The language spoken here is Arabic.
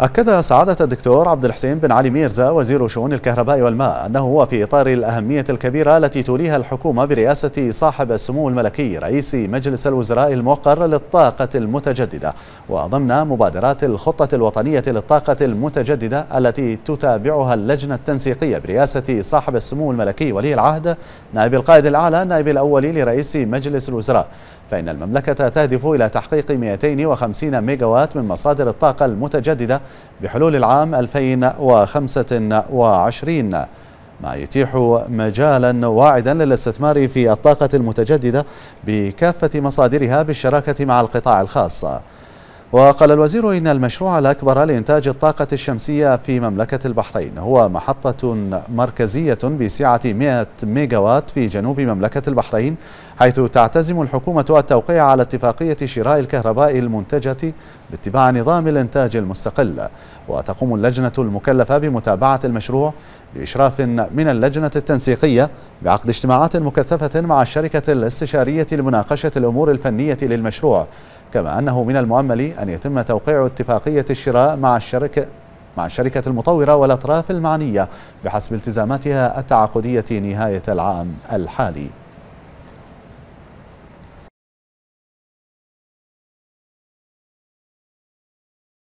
أكد سعادة الدكتور عبد الحسين بن علي ميرزا وزير شؤون الكهرباء والماء أنه هو في إطار الأهمية الكبيرة التي توليها الحكومة برئاسة صاحب السمو الملكي رئيس مجلس الوزراء الموقر للطاقة المتجددة وضمن مبادرات الخطة الوطنية للطاقة المتجددة التي تتابعها اللجنة التنسيقية برئاسة صاحب السمو الملكي ولي العهد نائب القائد الأعلى نائب الأول لرئيس مجلس الوزراء فإن المملكة تهدف إلى تحقيق 250 ميجاوات من مصادر الطاقة المتجددة بحلول العام 2025 ما يتيح مجالا واعدا للاستثمار في الطاقة المتجددة بكافة مصادرها بالشراكة مع القطاع الخاص وقال الوزير إن المشروع الأكبر لإنتاج الطاقة الشمسية في مملكة البحرين هو محطة مركزية بسعة 100 ميجاوات في جنوب مملكة البحرين حيث تعتزم الحكومة التوقيع على اتفاقية شراء الكهرباء المنتجة باتباع نظام الإنتاج المستقل وتقوم اللجنة المكلفة بمتابعة المشروع بإشراف من اللجنة التنسيقية بعقد اجتماعات مكثفة مع الشركة الاستشارية لمناقشة الأمور الفنية للمشروع كما أنه من المؤمل أن يتم توقيع اتفاقية الشراء مع الشركة مع الشركة المطورة والأطراف المعنية بحسب التزاماتها التعاقدية نهاية العام الحالي